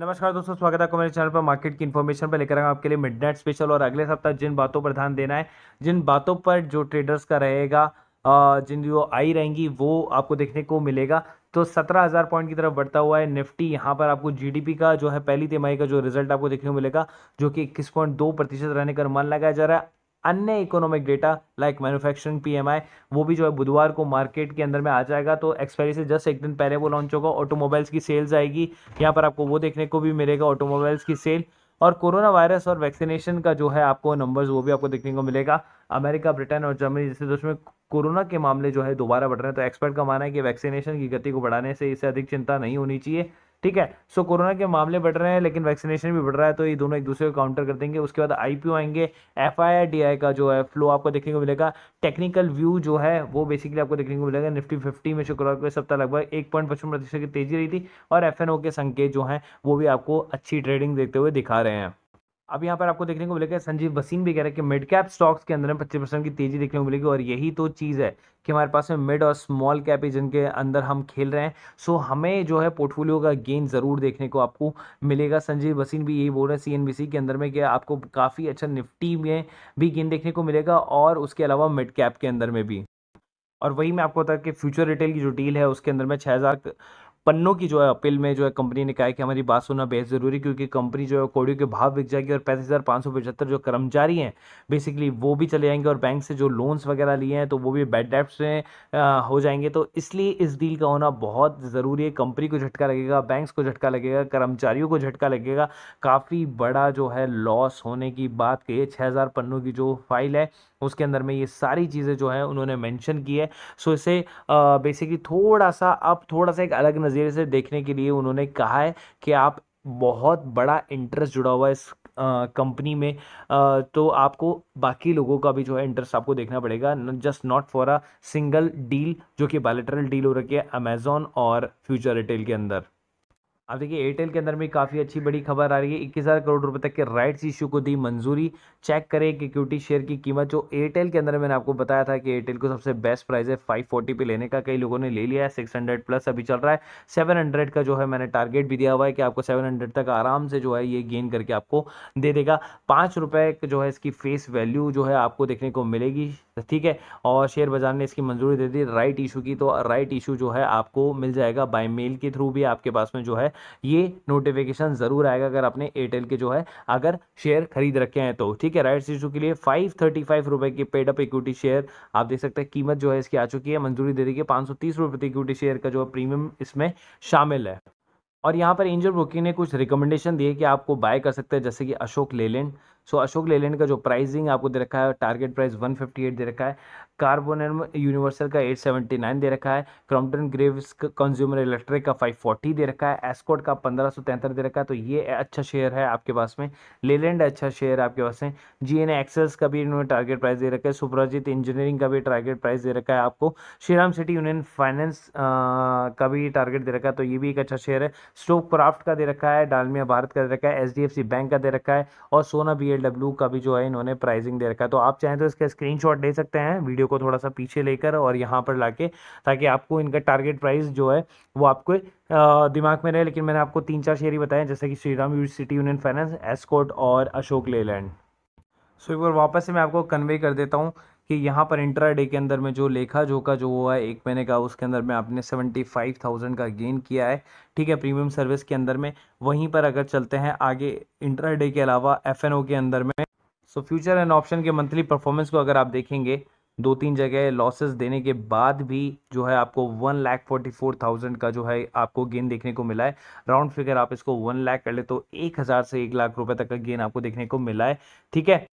नमस्कार दोस्तों स्वागत है आपको मेरे चैनल पर मार्केट की इन्फॉर्मेशन पर लेकर आया आपके लिए मिडनाइट स्पेशल और अगले सप्ताह जिन बातों पर ध्यान देना है जिन बातों पर जो ट्रेडर्स का रहेगा जिन जो आई रहेंगी वो आपको देखने को मिलेगा तो सत्रह हज़ार पॉइंट की तरफ बढ़ता हुआ है निफ्टी यहाँ पर आपको जीडीपी का जो है पहली तिमाही का जो रिजल्ट आपको देखने को मिलेगा जो कि इक्कीस पॉइंट दो प्रतिशत रहने का अनुमान लगाया जा रहा है अन्य economic data like manufacturing PMI वो भी जो है बुधवार को मार्केट के अंदर में आ जाएगा तो एक्सपायरी से जस्ट एक दिन पहले वो लॉन्च होगा ऑटोमोबाइल्स की सेल्स आएगी यहाँ पर आपको वो देखने को भी मिलेगा ऑटोमोबाइल्स की सेल और कोरोना वायरस और वैक्सीनेशन का जो है आपको नंबर्स वो भी आपको देखने को मिलेगा अमेरिका ब्रिटेन और जर्मनी जैसे देश में कोरोना के मामले जो है दोबारा बढ़ रहे हैं तो एक्सपर्ट का मानना है कि वैक्सीनेशन की गति को बढ़ाने से इससे अधिक चिंता नहीं होनी चाहिए ठीक है सो कोरोना के मामले बढ़ रहे हैं लेकिन वैक्सीनेशन भी बढ़ रहा है तो ये दोनों एक दूसरे को काउंटर कर देंगे उसके बाद आई आएंगे एफ आई का जो है फ्लो आपको देखने को मिलेगा टेक्निकल व्यू जो है वो बेसिकली आपको देखने को मिलेगा निफ्टी फिफ्टी में शुक्रवार को सप्ताह लगभग एक पॉइंट पचपन प्रतिशत की तेजी रही थी और एफ के संकेत जो है वो भी आपको अच्छी ट्रेडिंग देखते हुए दिखा रहे हैं अब यहाँ पर आपको देखने को मिलेगा संजीव बसीन भी कह रहे हैं कि मिड कैप स्टॉक्स के अंदर में पच्चीस परसेंट की तेजी देखने को मिलेगी और यही तो चीज़ है कि हमारे पास में मिड और स्मॉल कैप है जिनके अंदर हम खेल रहे हैं सो हमें जो है पोर्टफोलियो का गेन ज़रूर देखने को आपको मिलेगा संजीव बसीन भी यही बोल रहे हैं सी के अंदर में कि आपको काफ़ी अच्छा निफ्टी में भी गेन देखने को मिलेगा और उसके अलावा मिड कैप के अंदर में भी और वही मैं आपको बता कि फ्यूचर रिटेल की जो डील है उसके अंदर में छः हज़ार पन्नों की जो है अपील में जो है कंपनी ने कहा है कि हमारी बात सुनना बेहद ज़रूरी क्योंकि कंपनी जो है कौड़ियों के भाव बिक जाएगी और पैंतीस हज़ार पाँच सौ पचहत्तर जो कर्मचारी हैं बेसिकली वो भी चले जाएंगे और बैंक से जो लोन्स वगैरह लिए हैं तो वो भी बेड डेप्स में हो जाएंगे तो इसलिए इस डील का होना बहुत ज़रूरी है कंपनी को झटका लगेगा बैंक को झटका लगेगा कर्मचारियों को झटका लगेगा काफ़ी बड़ा जो है लॉस होने की बात कही छः छः पन्नों की जो फाइल है उसके अंदर में ये सारी चीज़ें जो है उन्होंने मेंशन की है सो इसे बेसिकली थोड़ा सा अब थोड़ा सा एक अलग नज़रिए से देखने के लिए उन्होंने कहा है कि आप बहुत बड़ा इंटरेस्ट जुड़ा हुआ है इस कंपनी में आ, तो आपको बाकी लोगों का भी जो है इंटरेस्ट आपको देखना पड़ेगा just not for a single deal जो कि बायोलेटरल डील हो रखी है अमेजोन और फ्यूचर रिटेल के अंदर अब देखिए एयरटेल के अंदर भी काफ़ी अच्छी बड़ी खबर आ रही है इक्कीस हज़ार करोड़ रुपए तक के राइट्स इशू को दी मंजूरी चेक करें कि इक्विटी शेयर की कीमत जो एयरटेल के अंदर मैंने आपको बताया था कि एयरटेल को सबसे बेस्ट प्राइस है फाइव फोर्टी पे लेने का कई लोगों ने ले लिया है सिक्स हंड्रेड प्लस अभी चल रहा है सेवन हंड्रेड का जो है मैंने टारगेट भी दिया हुआ है कि आपको सेवन हंड्रेड तक आराम से जो है ये गेन करके आपको दे देगा पाँच रुपये जो है इसकी फेस वैल्यू जो है आपको देखने को मिलेगी ठीक है और शेयर बाजार ने इसकी मंजूरी दे दी राइट इशू की तो राइट इशू जो है आपको मिल जाएगा बाय मेल के थ्रू भी आपके पास में जो है ये नोटिफिकेशन ज़रूर आएगा अगर आपने एयरटेल के जो है अगर शेयर खरीद रखे हैं तो ठीक है राइट इशू के लिए फाइव थर्टी फाइव रुपए की पेड अप इक्विटी शेयर आप देख सकते हैं कीमत जो है इसकी आ चुकी है मंजूरी दे दी गई पाँच सौ तीस रुपये प्रति इक्विटी शेयर का जो है प्रीमियम इसमें शामिल है और यहाँ पर एंजल ब्रोकिंग ने कुछ रिकमेंडेशन दिए कि आपको बाय कर सकते हैं जैसे कि अशोक लेलैंड सो अशोक लेलैंड का जो प्राइसिंग आपको दे रखा है टारगेट प्राइस 158 दे रखा है कार्बोन यूनिवर्सल का 879 दे रखा है क्रॉम्पटन ग्रेव्स कंज्यूमर इलेक्ट्रिक का 540 दे रखा है एस्कोट का पंद्रह दे रखा है तो ये अच्छा शेयर है आपके पास में लेलैंड अच्छा शेयर आपके पास में जी एन का भी इन्होंने टारगेट प्राइस दे रखा है सुप्रजित इंजीनियरिंग का भी टारगेट प्राइस दे रखा है आपको श्रीराम सिटी यूनियन फाइनेंस का भी टारगेट दे रखा है तो ये भी एक अच्छा शेयर है स्टोक क्राफ्ट का दे रखा है डालमिया भारत का दे रखा है एच बैंक का दे रखा है और सोना बी डब्ल्यू का भी जो है इन्होंने प्राइसिंग दे रखा है तो आप चाहें तो इसका स्क्रीनशॉट ले सकते हैं वीडियो को थोड़ा सा पीछे लेकर और यहाँ पर लाके ताकि आपको इनका टारगेट प्राइस जो है वो आपको दिमाग में रहे लेकिन मैंने आपको तीन चार शेयर ही बताए जैसे कि Shri Ram university union finance Escorts और अशोक लेलैंड सो एक बार वापस से मैं आपको कन्वे कर देता हूँ कि यहाँ पर डे के अंदर में जो लेखा जोखा जो हुआ है एक महीने का उसके अंदर में आपने सेवेंटी फाइव थाउजेंड का गेन किया है ठीक है प्रीमियम सर्विस के अंदर में वहीं पर अगर चलते हैं आगे डे के अलावा एफ के अंदर में सो फ्यूचर एंड ऑप्शन के मंथली परफॉर्मेंस को अगर आप देखेंगे दो तीन जगह लॉसेस देने के बाद भी जो है आपको one lakh forty four thousand का जो है आपको गेन देखने को मिला है राउंड फिगर आप इसको वन लाख कर ले तो एक हज़ार से एक लाख रुपए तक का गेन आपको देखने को मिला है ठीक है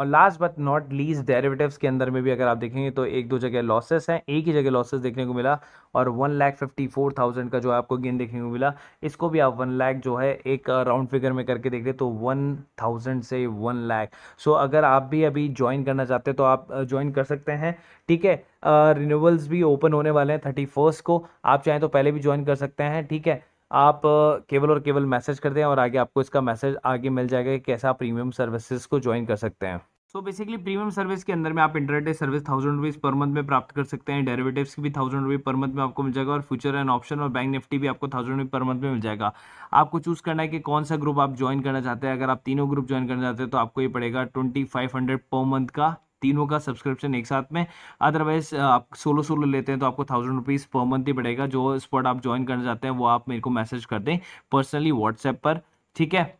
और last but not least derivatives के अंदर में भी अगर आप देखेंगे तो एक दो जगह लॉसेस हैं एक ही जगह लॉसेस देखने को मिला और one lakh fifty four thousand का जो आपको गेन देखने को मिला इसको भी आप वन लाख जो है एक राउंड uh, फिगर में करके देख रहे तो वन थाउजेंड से वन लाख सो अगर आप भी अभी ज्वाइन करना चाहते हैं तो आप ज्वाइन uh, कर सकते हैं ठीक है रिन्यूवल्स uh, भी ओपन होने वाले हैं थर्टी फर्स्ट को आप चाहें तो पहले भी ज्वाइन कर सकते हैं ठीक है आप केवल और केवल मैसेज कर दें और आगे आपको इसका मैसेज आगे मिल जाएगा कि कैसे आप प्रीमियम सर्विसेज को ज्वाइन कर सकते हैं सो बेसिकली प्रीमियम सर्विस के अंदर में आप internet service thousand rupees per month में प्राप्त कर सकते हैं डेरिवेटिव्स की भी थाउजेंड रुपीज़ पर मंथ में आपको मिल जाएगा और फ्यूचर एंड ऑप्शन और बैंक निफ्टी भी आपको थाउजेंड रुपीज़ पर मंथ में मिल जाएगा आपको चूज़ करना है कि कौन सा ग्रुप आप ज्वाइन करना चाहते हैं अगर आप तीनों ग्रुप ज्वाइन करना चाहते हैं तो आपको ये पड़ेगा twenty five hundred per month का तीनों का सब्सक्रिप्शन एक साथ में अदरवाइज आप सोलो सोलो लेते हैं तो आपको थाउजेंड रुपीज़ पर मंथ ही पड़ेगा जो स्पॉट आप ज्वाइन करना चाहते हैं वो आप मेरे को मैसेज कर दें पर्सनली व्हाट्सएप पर ठीक है